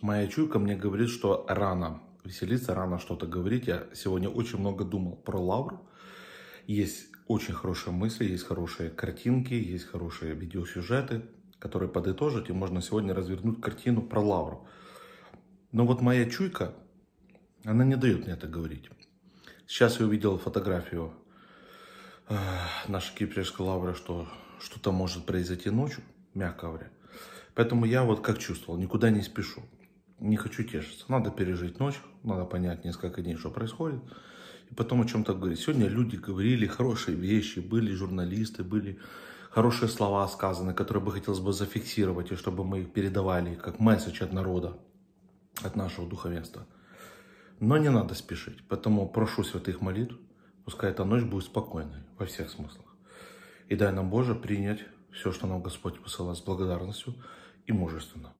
Моя чуйка мне говорит, что рано веселиться, рано что-то говорить. Я сегодня очень много думал про Лавру. Есть очень хорошие мысли, есть хорошие картинки, есть хорошие видеосюжеты, которые подытожить, и можно сегодня развернуть картину про Лавру. Но вот моя чуйка, она не дает мне это говорить. Сейчас я увидел фотографию э, нашей кипрежской Лавры, что что-то может произойти ночью, мягко говоря. Поэтому я вот как чувствовал, никуда не спешу не хочу тешиться. Надо пережить ночь, надо понять несколько дней, что происходит. И потом о чем-то говорить. Сегодня люди говорили хорошие вещи, были журналисты, были хорошие слова сказаны, которые бы хотелось бы зафиксировать, и чтобы мы их передавали как месседж от народа, от нашего духовенства. Но не надо спешить. Поэтому прошу святых молитв, пускай эта ночь будет спокойной во всех смыслах. И дай нам, Боже, принять все, что нам Господь посылает с благодарностью и мужественно.